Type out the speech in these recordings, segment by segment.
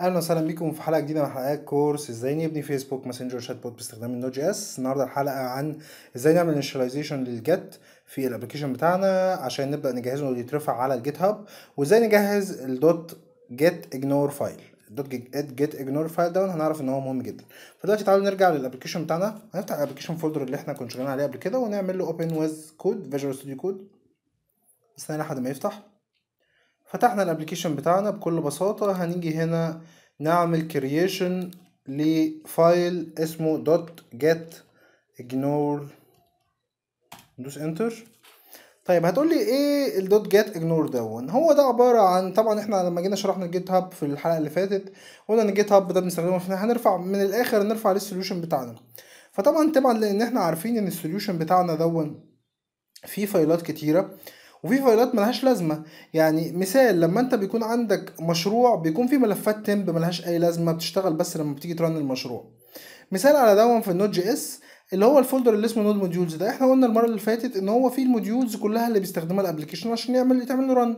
اهلا وسهلا بيكم في حلقه جديده من حلقات كورس ازاي نبني فيسبوك ماسنجر شات بوت باستخدام النود جي اس النهارده الحلقه عن ازاي نعمل انشاليزيشن للجت في الابلكيشن بتاعنا عشان نبدا نجهزه ويترفع على الجيت هاب وازاي نجهز الدوت جيت اجنور فايل دوت جيت اجنور فايل ده هنعرف ان هو مهم جدا فدلوقتي تعالوا نرجع للابلكيشن بتاعنا هنفتح الابلكيشن فولدر اللي احنا كنا شغالين عليه قبل كده ونعمل له اوبن ويز كود فيجوال ستوديو كود استنى لحد ما يفتح فتحنا الابليكيشن بتاعنا بكل بساطة هنيجي هنا نعمل كرييشن لفايل اسمه دوت جيت اجنور ندوس انتر طيب هتقولي ايه الدوت جيت اجنور دون هو ده عباره عن طبعا احنا لما جينا شرحنا الجيت هاب في الحلقه اللي فاتت قلنا ان الجيت هاب ده بنستخدمه فاحنا هنرفع من الاخر نرفع للسوليوشن بتاعنا فطبعا طبعا لان احنا عارفين ان السوليوشن بتاعنا دون فيه فايلات كتيره وفي فايلات ملهاش لازمه يعني مثال لما انت بيكون عندك مشروع بيكون في ملفات تمب ملهاش اي لازمه بتشتغل بس لما بتيجي ترن المشروع مثال على دون في النوت جي اس اللي هو الفولدر اللي اسمه نود موديولز ده احنا قلنا المره اللي فاتت ان هو فيه الموديولز كلها اللي بيستخدمها الابلكيشن عشان يعمل تعمل له رن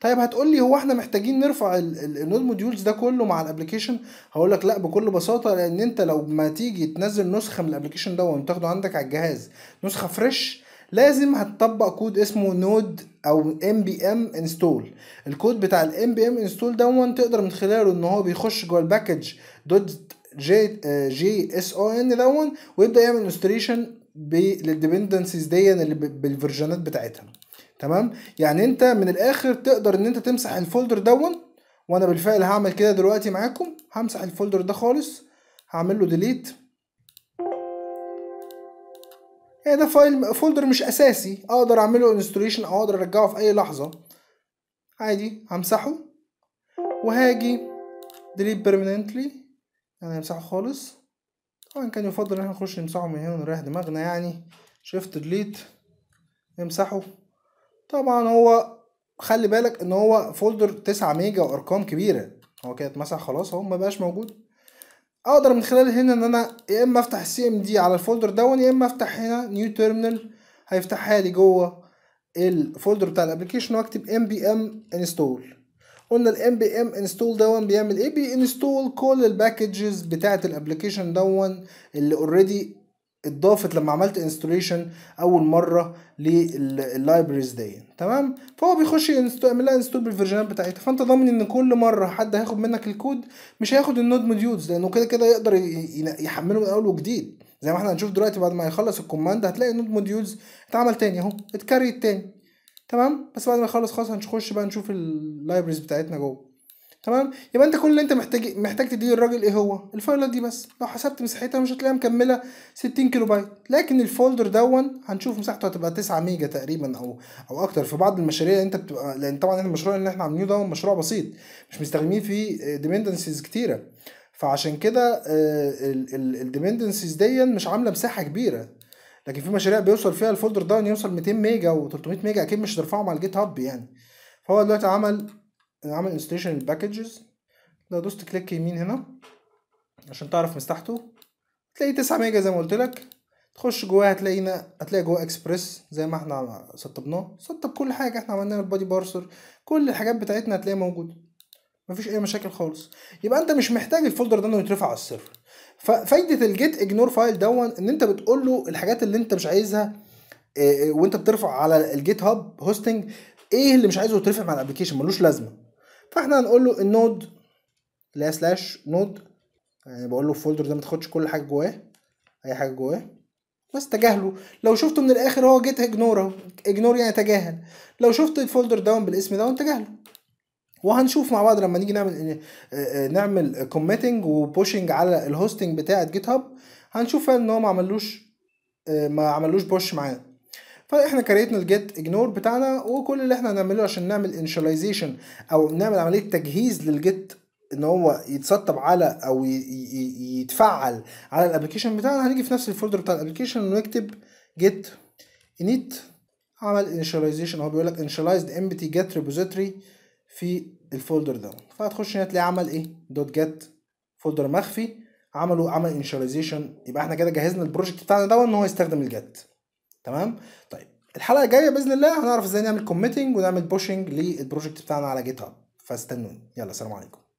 طيب هتقول لي هو احنا محتاجين نرفع النود موديولز ده كله مع الابلكيشن هقول لك لا بكل بساطه لان انت لو ما تيجي تنزل نسخه من الابلكيشن ده وتاخده عندك على الجهاز نسخه فريش لازم هتطبق كود اسمه نود او ام بي ام انستول الكود بتاع الام بي ام انستول ده تقدر من خلاله ان هو بيخش جوه الباكج دوت جي جي اس او ان دون ويبدا يعمل انستريشن للديبندنسيز دي اللي بالفيرجنات بتاعتها تمام يعني انت من الاخر تقدر ان انت تمسح الفولدر دون وانا بالفعل هعمل كده دلوقتي معاكم همسح الفولدر ده خالص هعمل له ديليت هي ده فايل فولدر مش اساسي اقدر اعمله انستوليشن او اقدر ارجعه في اي لحظه عادي همسحه وهاجي delete permanently يعني همسحه خالص طبعا كان يفضل ان احنا نخش نمسحه من هنا ونريح دماغنا يعني شيفت ديليت نمسحه طبعا هو خلي بالك ان هو فولدر تسعة ميجا وارقام كبيره هو كده اتمسح خلاص اهو مبقاش موجود اقدر من خلال هنا ان انا يا اما افتح سي ام دي على الفولدر دون يا اما افتح هنا نيو تيرمينال هيفتحها لي جوه الفولدر بتاع الابلكيشن واكتب ام بي ام انستول قلنا الام بي ام انستول دون بيعمل ايه بي انستول كل الباكجز بتاعه الابلكيشن دون اللي اوريدي اتضافت لما عملت انستوليشن اول مره لللايبرز دي تمام فهو بيخش يعمل لها انستول بالفيرجنات بتاعتها فانت ضامن ان كل مره حد هياخد منك الكود مش هياخد النود موديولز لانه كده كده يقدر يحمله من اول وجديد زي ما احنا هنشوف دلوقتي بعد ما يخلص الكوماند هتلاقي النود موديولز اتعمل تاني اهو اتكريت تاني تمام بس بعد ما يخلص خلاص هنخش بقى نشوف اللايبرز بتاعتنا جوه تمام يبقى انت كل اللي انت محتاج محتاج تديه للراجل ايه هو الفايلات دي بس لو حسبت مساحتها مش هتلاقيها مكمله 60 كيلو بايت لكن الفولدر دون هنشوف مساحته هتبقى 9 ميجا تقريبا او او اكتر في بعض المشاريع انت بتبقى لان طبعا المشروع اللي احنا عاملينه ده مشروع بسيط مش مستخدمين فيه ديبندنسيز كتيره فعشان كده آه، الديبندنسيز دي مش عامله مساحه كبيره لكن في مشاريع بيوصل فيها الفولدر داون يوصل 200 ميجا و300 ميجا اكيد مش هترفعهم على الجيت هاب يعني فهو دلوقتي عمل عامل انستليشن للباكجز لو دوست كليك يمين هنا عشان تعرف مساحته تلاقي 9 ميجا زي ما قلت لك تخش جواه هتلاقينا هتلاقي جواه اكسبريس زي ما احنا سطبناه سطب كل حاجه احنا عملناها البادي بارسر كل الحاجات بتاعتنا هتلاقيها موجوده مفيش اي مشاكل خالص يبقى انت مش محتاج الفولدر ده انه يترفع على السيرفر ففايده الجيت اجنور فايل دون ان انت بتقول له الحاجات اللي انت مش عايزها آه، آه، وانت بترفع على الجيت هاب هوستنج ايه اللي مش عايزه يترفع مع الابلكيشن ملوش لازمه فاحنا هنقول له النود اللي هي سلاش نود يعني بقول له الفولدر ده ما تاخدش كل حاجه جواه اي حاجه جواه بس تجاهله لو شفته من الاخر هو جيت اجنور اجنور يعني تجاهل لو شفت الفولدر داون بالاسم داون تجاهله وهنشوف مع بعض لما نيجي نعمل آه، آه، نعمل كوميتنج وبوشنج على الهوستنج بتاعه جيت هاب هنشوف ان هو ما عملوش آه، ما عملوش بوش معانا فاحنا كريتنا الجيت اجنور بتاعنا وكل اللي احنا هنعمله عشان نعمل انشاليزيشن او نعمل عمليه تجهيز للجيت ان هو يتسطب على او يتفعل على الابلكيشن بتاعنا هنيجي في نفس الفولدر بتاع الابلكيشن ونكتب جيت init عمل انشاليزيشن هو بيقول لك انشالايزد امبتي جيت ريبوزيتوري في الفولدر ده فهتخش هنا تلاقي عمل ايه دوت جيت فولدر مخفي عملوا عمل انشاليزيشن يبقى احنا كده جهزنا البروجكت بتاعنا ده ان هو يستخدم الجيت تمام طيب الحلقه الجايه باذن الله هنعرف ازاي نعمل كوميتنج ونعمل بوشنج للبروجكت بتاعنا على جيت هاب فاستنوني يلا سلام عليكم